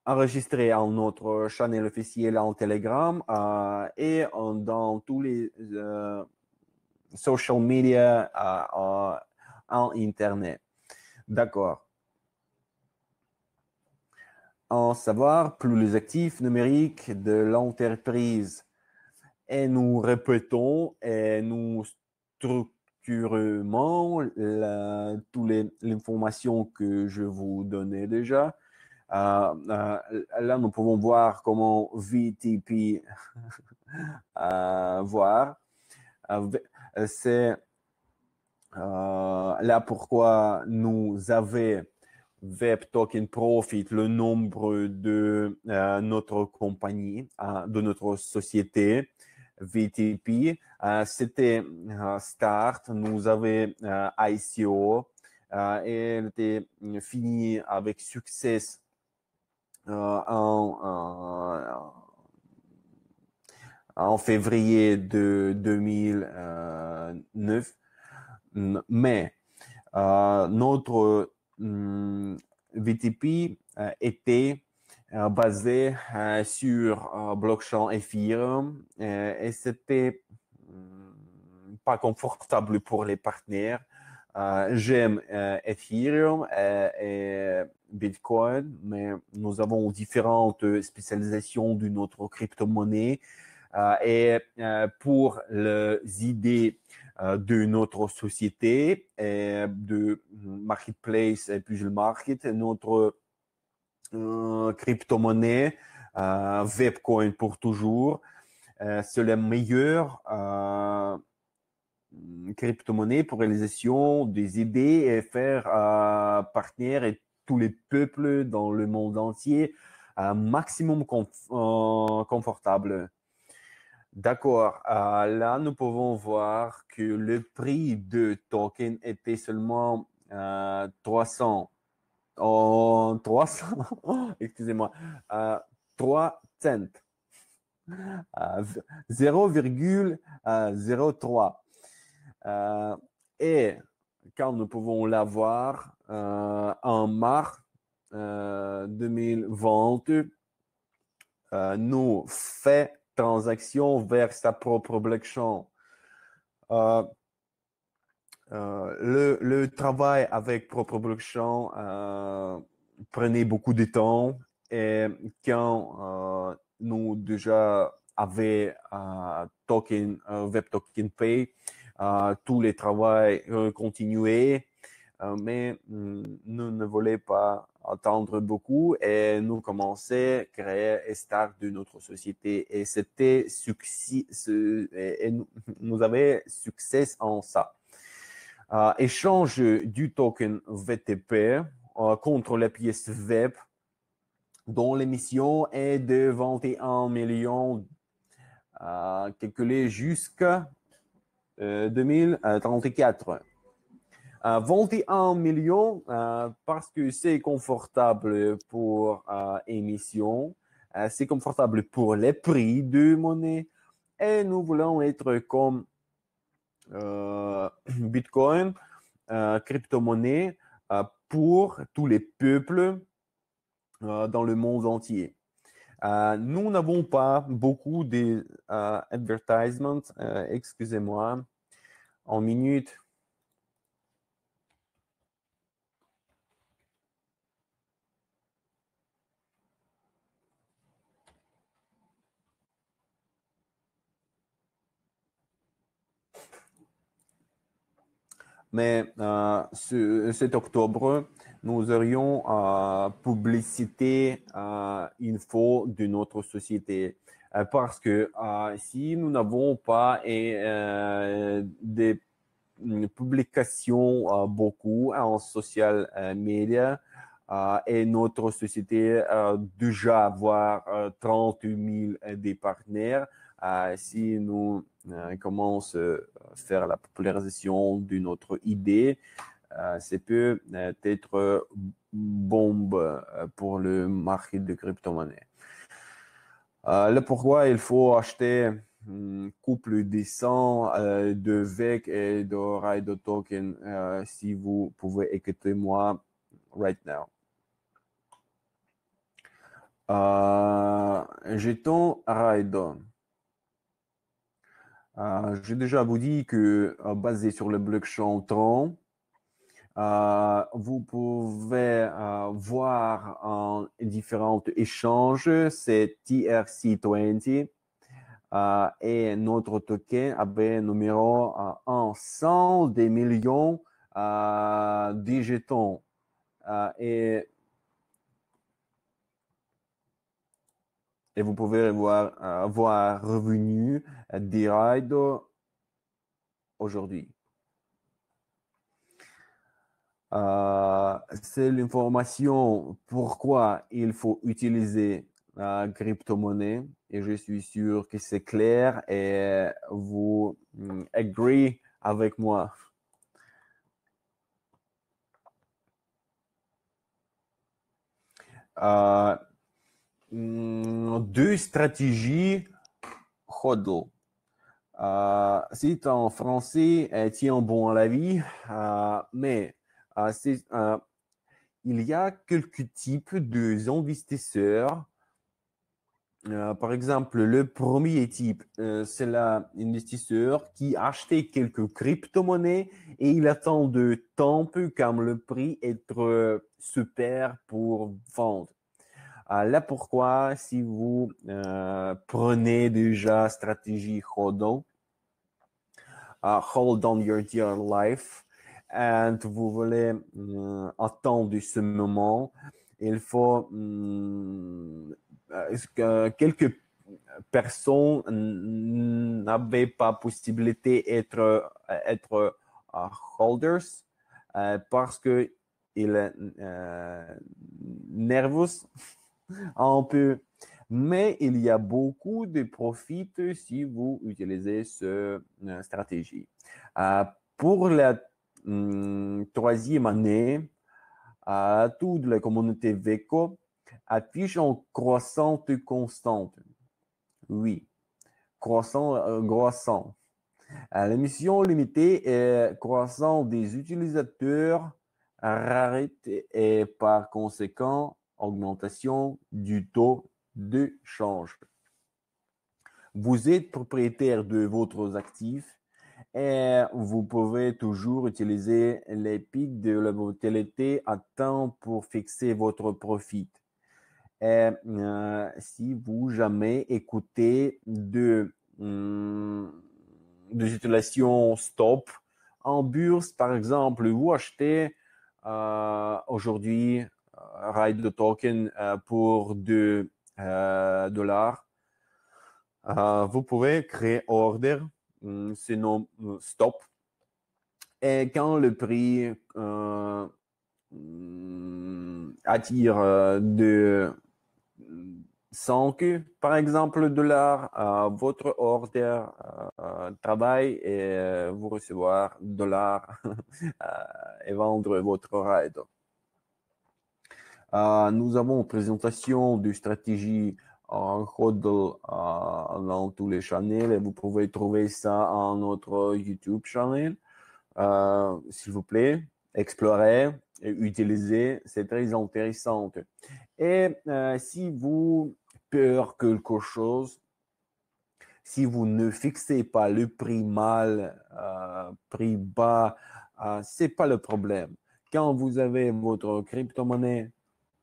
enregistré en notre channel officiel euh, en Telegram et dans tous les euh, social media euh, en Internet. D'accord. En savoir plus les actifs numériques de l'entreprise. Et nous répétons et nous structurons la, toutes les informations que je vous donnais déjà euh, euh, là, nous pouvons voir comment VTP *laughs* euh, voir. Euh, c'est là pourquoi nous avons Web Token Profit, le nombre de notre compagnie, de notre société. VTP, c'était Start, nous avons ICO, et elle était finie avec succès euh, en, février de 2009. Euh, mais euh, notre hmm, VTP était basé sur blockchain Ethereum et c'était hmm, pas confortable pour les partenaires. J'aime Ethereum et Bitcoin, mais nous avons différentes spécialisations d'une autre crypto-monnaie. Euh, et euh, pour les idées euh, de notre société, et de marketplace et puis le market, notre crypto-monnaie, Webcoin pour toujours, c'est la meilleure crypto-monnaie pour réalisation des idées et faire partenaire et tous les peuples dans le monde entier, un maximum euh, confortable. D'accord. Ah, là, nous pouvons voir que le prix de token était seulement 300. Euh, 300, *laughs* excusez-moi, 3 ah, cents. 0,03. Ah, et quand nous pouvons l'avoir, euh, en mars 2020, euh, euh, nous fait transaction vers sa propre blockchain. le, travail avec propre blockchain prenait beaucoup de temps et quand nous déjà avions token, Web Token Pay, tous les travaux continuaient euh, mais mm, nous ne voulions pas attendre beaucoup et nous commençons à créer Star de notre société. Et c'était succès, et nous *laughs* avons succès en ça. Euh, échange du token VTP euh, contre la pièce VEP dont l'émission est de 21 millions euh, jusqu'à 2034. 21 euh, millions euh, parce que c'est confortable pour uh, émission, euh, c'est confortable pour les prix de monnaie et nous voulons être comme *clears throat* Bitcoin, crypto-monnaie pour tous les peuples dans le monde entier. nous n'avons pas beaucoup d'advertisements, excusez-moi, en minutes. Mais euh, cet octobre, nous aurions euh, publicité euh, info de notre société. Parce que si nous n'avons pas des publications beaucoup en social media, et notre société déjà avoir 30 000 des partenaires, si nous euh, commence euh, faire la popularisation d'une autre idée. Euh, c'est peut être bombe pour le marché de crypto-monnaie. pourquoi il faut acheter un hum, couple de 100 de VEC et de RIDO token si vous pouvez écouter moi right now. Euh, jetons RIDO. Euh, J'ai déjà vous dit que, euh, basé sur le blockchain Tron, euh, vous pouvez voir en différents échanges, c'est TRC20 et notre token avait numéro 100 des millions de jetons. et et vous pouvez avoir, avoir euh, revenu euh, des aujourd'hui. Euh, c'est l'information pourquoi il faut utiliser la crypto-monnaie et je suis sûr que c'est clair et vous mm, agree avec moi. Euh, deux stratégies hodl. c'est euh, en français euh, bon à la vie, euh, mais euh, il y a quelques types d'investisseurs. par exemple, le premier type, c'est l'investisseur qui a acheté quelques crypto-monnaies et il attend de temps peu comme le prix être super pour vendre. Ah, là, pourquoi si vous euh, prenez déjà stratégie hold on, ah, hold on your dear life et vous voulez hmm, attendre ce moment, il faut hmm, que quelques personnes n'avaient pas possibilité d'être être, ah, holders euh, parce que il est euh, nerveux un *laughs* peu. Mais il y a beaucoup de profits si vous utilisez cette euh, stratégie. Euh, pour la hum, troisième année, euh, toute la communauté VECO affiche en croissance constante. Oui, croissant, croissant. L'émission limitée est croissant des utilisateurs rarité et par conséquent augmentation du taux de change. Vous êtes propriétaire de votre actif et vous pouvez toujours utiliser les pics de la volatilité à temps pour fixer votre profit. Et, euh, si vous jamais écoutez de, hmm, des stop en bourse, par exemple, vous achetez euh, aujourd'hui ride de token euh, pour 2 euh, dollars. Euh, vous pouvez créer order, hum, sinon stop. Et quand le prix attire de 100 par exemple, dollars, votre order travaille travail et vous recevoir dollars *laughs* et vendre votre ride. Euh, nous avons une présentation de stratégie euh, en code euh, dans tous les channels et vous pouvez trouver ça en notre YouTube channel. S'il vous plaît, explorez, et utilisez, c'est très intéressant. Et si vous peur quelque chose, si vous ne fixez pas le prix mal, prix bas, ce c'est pas le problème. Quand vous avez votre crypto-monnaie,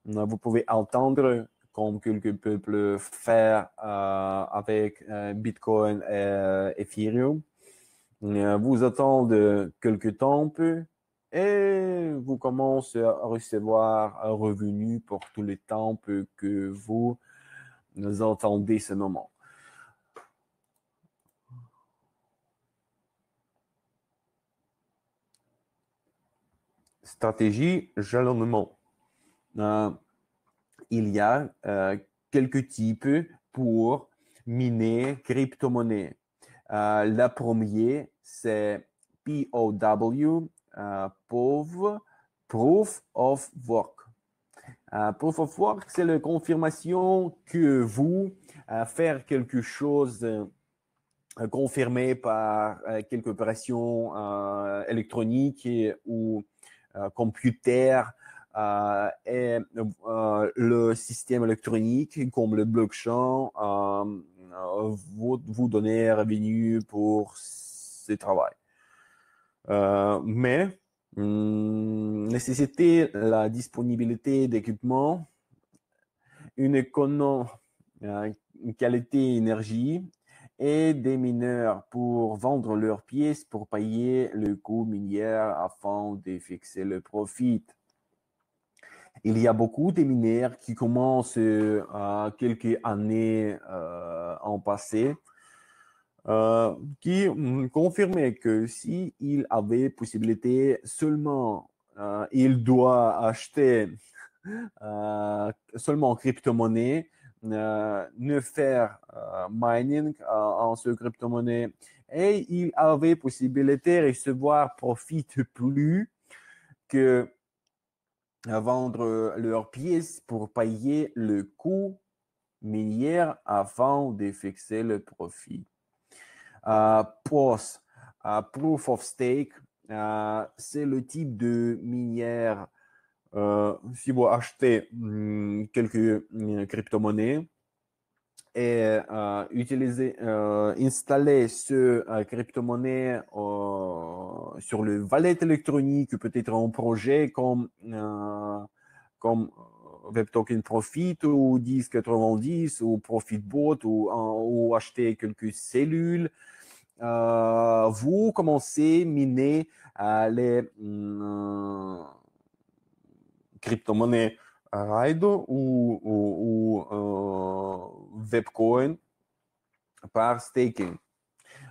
euh, vous pouvez entendre comme quelques peuples faire euh, avec euh, Bitcoin et Ethereum. Vous attendez quelques temps et vous commencez à recevoir un revenu pour tous les temps que vous entendez ce moment. Stratégie jalonnement il y a euh, quelques types pour miner crypto-monnaie. Euh, la première, c'est POW, euh, POV, Proof of Work. proof of work, c'est la confirmation que vous faites faire quelque chose confirmé par quelque opération électronique ou computer euh, et euh, le système électronique comme le blockchain euh, vous, vous donner revenu pour ce travail. mais hmm, nécessiter la disponibilité d'équipement, une économie, une qualité énergie et des mineurs pour vendre leurs pièces pour payer le coût minier afin de fixer le profit il y a beaucoup de mineurs qui commencent euh, à quelques années euh, en passé, euh, qui confirmaient que si il avait possibilité seulement, il doit acheter seulement crypto-monnaie, ne faire mining en ce crypto-monnaie, et il avait possibilité de recevoir profit plus que à vendre euh, leurs pièces pour payer le coût minière avant de fixer le profit. Uh, POS, euh, Proof of Stake, euh, c'est le type de minière. si vous achetez hmm, quelques hmm, crypto-monnaies, et euh, utiliser euh, euh crypto-monnaie euh, sur le wallet électronique, peut-être un projet comme, euh, comme WebToken Profit ou 1090 ou ProfitBot ou, ou acheter quelques cellules. vous commencez miner les crypto-monnaies Raido, ou ah, Webcoin par staking.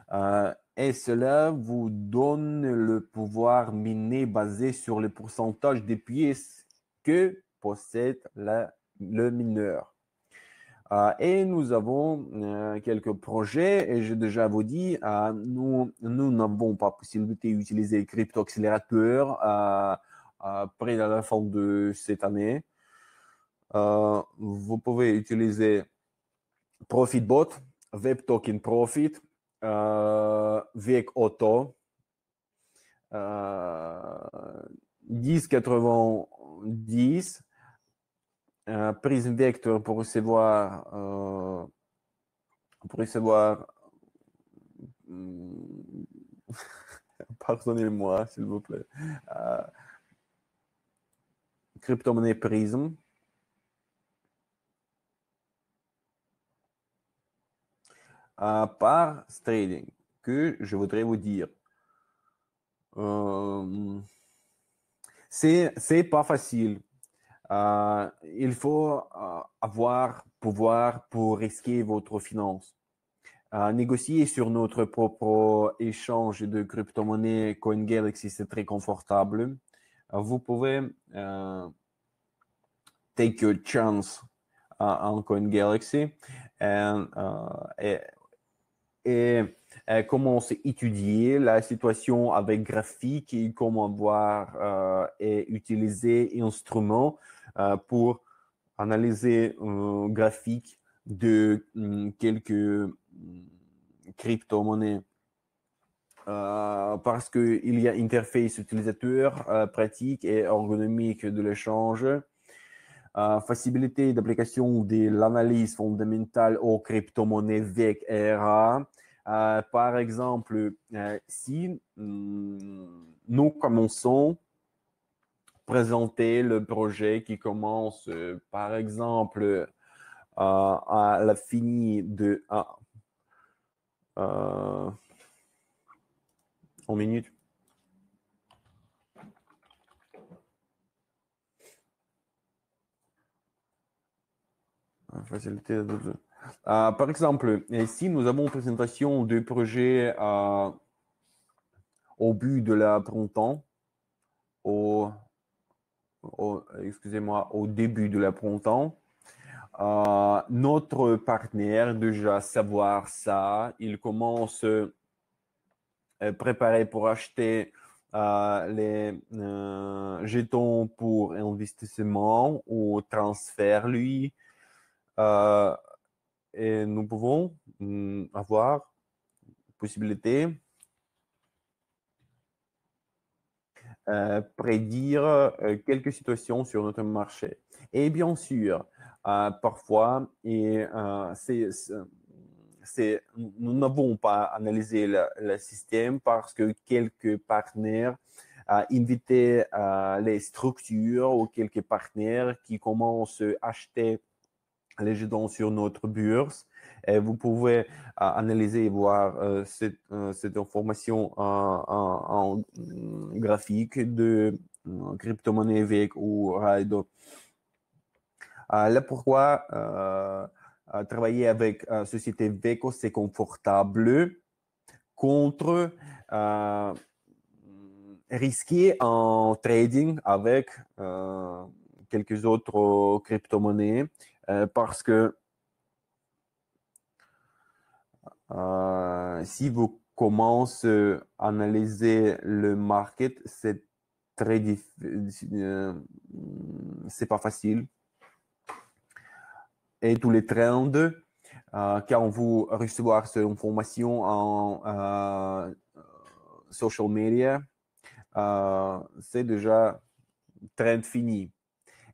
Ah, et cela vous donne le pouvoir miner basé sur le pourcentage des pièces que possède le mineur. Ah, et nous avons euh, quelques projets, et j'ai déjà vous dit, nous n'avons pas possibilité d'utiliser crypto accélérateur près de la fin de cette année vous pouvez utiliser ProfitBot, WebToken Profit, euh, Auto, euh, 1090, euh, Prism Vector pour recevoir, pour recevoir, pardonnez-moi s'il vous plaît, crypto-monnaie Prism. à part trading que je voudrais vous dire. Euh, c'est pas facile. Euh, il faut euh, avoir pouvoir pour risquer votre finance. Euh, négocier sur notre propre échange de crypto-monnaie CoinGalaxy, c'est très confortable. Vous pouvez euh, take your chance en coin CoinGalaxy and, et euh, comment étudier la situation avec graphique et comment voir euh, et utiliser un euh, pour analyser un graphique de mm, quelques mm, crypto-monnaies. parce qu'il y a interface utilisateur pratique et ergonomique de l'échange euh, facilité d'application de l'analyse fondamentale aux crypto-monnaies VEC RA. Euh, par exemple, euh, si hmm, nous commençons présenter le projet qui commence, par exemple, à la fin de... Ah, euh, minute. Facilité euh, par exemple, si nous avons une présentation de projet euh, au but de la printemps, au, excusez-moi, au début de la printemps, euh, notre partenaire déjà savoir ça, il commence à préparer pour acheter les jetons pour investissement ou transfert, lui. Euh, et nous pouvons avoir mm, avoir possibilité euh, prédire euh, quelques situations sur notre marché. Et bien sûr, euh, parfois, et, c nous n'avons pas analysé le, système parce que quelques partenaires a invité les structures ou quelques partenaires qui commencent à acheter les jetons sur notre bourse. Et vous pouvez euh, analyser et voir euh, euh, cette, information en, mm, graphique de mm, crypto-monnaie VEC ou rido. là, pourquoi travailler avec la société VECO, c'est confortable contre risquer en trading avec quelques autres crypto-monnaies euh, parce que euh, si vous commencez à analyser le market, c'est très difficile, euh, c'est pas facile. Et tous les trends, quand vous recevez cette information en social media, c'est déjà trend fini.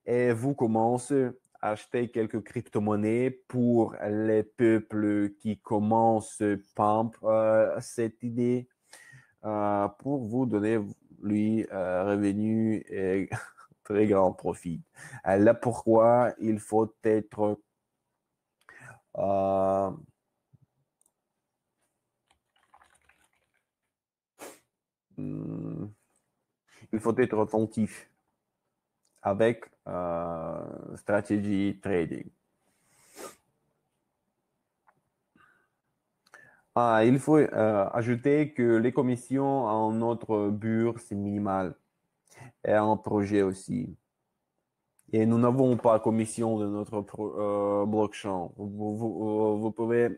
Et vous commencez acheter quelques crypto-monnaies pour les peuples qui commencent pump euh, cette idée euh, pour vous donner lui euh, revenu et *laughs* très grand profit. Là pourquoi il faut être hmm, il faut être attentif avec Uh, stratégie trading. Ah, il faut uh, ajouter que les commissions en notre bureau c'est minimal. Et en projet aussi. Et nous n'avons pas commission de notre uh, blockchain. Vous, pouvez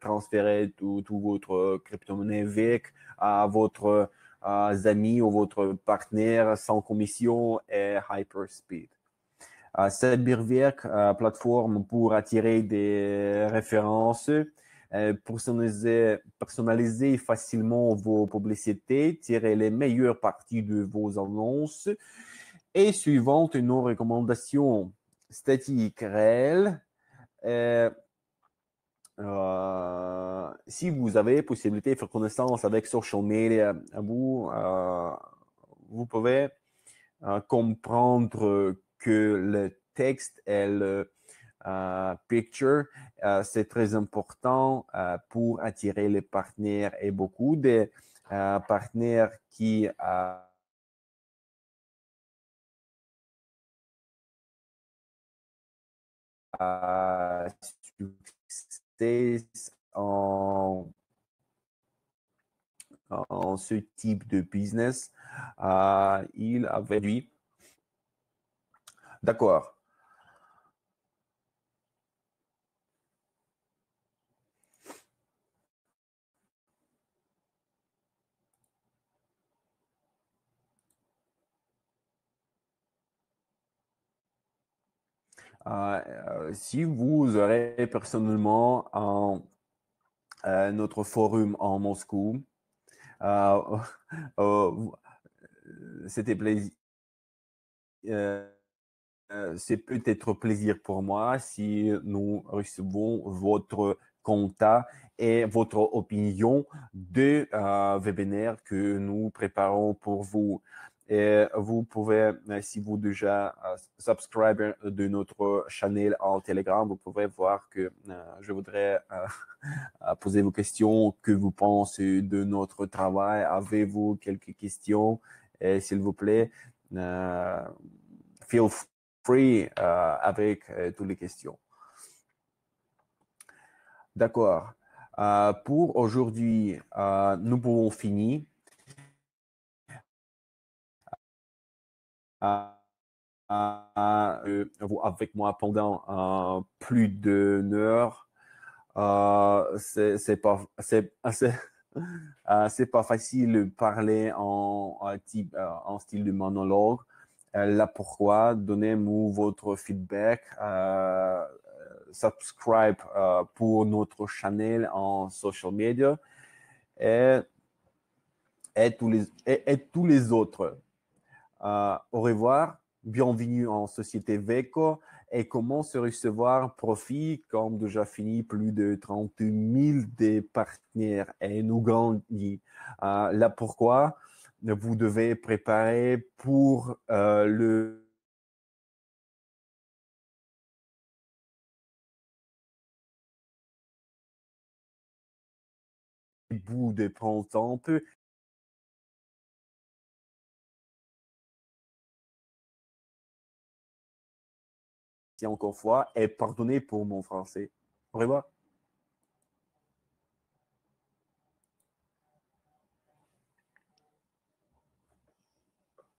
transférer tout, votre crypto-monnaie VEC à votre amis ou votre partenaire sans commission et hyperspeed. Cyberwerk, euh, plateforme pour attirer des références, euh, personnaliser, personnaliser facilement vos publicités, tirer les meilleures parties de vos annonces. Et suivant nos recommandations statiques réelles, euh, si vous avez possibilité de faire connaissance avec social media, vous, vous pouvez comprendre que le texte et le euh, picture, euh, c'est très important euh, pour attirer les partenaires et beaucoup de partenaires qui succès en, en, ce type de business, il avait lui D'accord. Euh, euh, si vous aurez personnellement un, notre forum en Moscou, euh, *laughs* c'était plaisir. Euh, c'est peut-être plaisir pour moi si nous recevons votre contact et votre opinion de euh, webinaire que nous préparons pour vous. Et vous pouvez, euh, si vous déjà euh, subscriber de notre channel en Telegram, vous pouvez voir que je voudrais *laughs* poser vos questions, que vous pensez de notre travail. Avez-vous quelques questions? S'il vous plaît, feel free euh, avec euh, toutes les questions. D'accord. Euh, pour aujourd'hui, nous pouvons finir. avec moi pendant plus d'une heure. c'est pas, *laughs* pas facile de parler en, en, style de monologue. Euh, là pourquoi, donnez-nous votre feedback, euh, euh, subscribe pour notre channel en social media et, et, tous, les, autres. au revoir, bienvenue en Société Veco et comment se recevoir profit comme déjà fini plus de 30 000 des partenaires et nous grandit. là pourquoi vous devez préparer pour euh, le bout de printemps un peu. Si encore fois, et pardonnez pour mon français. Au revoir.